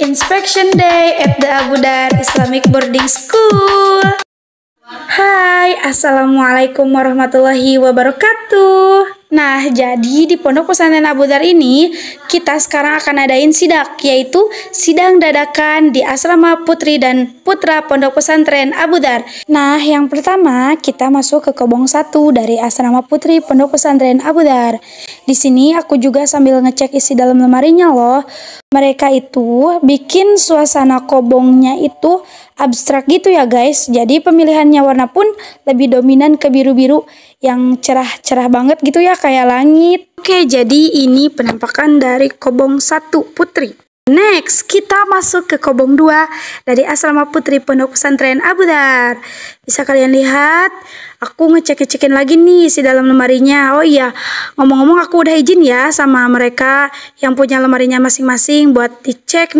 Inspection Day at the Abu Dhar Islamic Boarding School. Hai, Assalamualaikum warahmatullahi wabarakatuh. Nah, jadi di Pondok Pesantren Abu Dhar ini, kita sekarang akan adain sidak, yaitu sidang dadakan di Asrama Putri dan Putra Pondok Pesantren Abu Dar. Nah, yang pertama kita masuk ke kobong satu dari asrama Putri Pondok Pesantren Abu Dar. Di sini aku juga sambil ngecek isi dalam lemarinya loh. Mereka itu bikin suasana kobongnya itu abstrak gitu ya guys. Jadi pemilihannya warna pun lebih dominan ke biru-biru yang cerah-cerah banget gitu ya kayak langit. Oke, jadi ini penampakan dari kobong satu putri. Next, kita masuk ke kobong 2 dari Asrama Putri Pondok Pesantren Abu dar Bisa kalian lihat, aku ngecek-ngecekin lagi nih si dalam lemarinya. Oh iya, ngomong-ngomong aku udah izin ya sama mereka yang punya lemarinya masing-masing buat dicek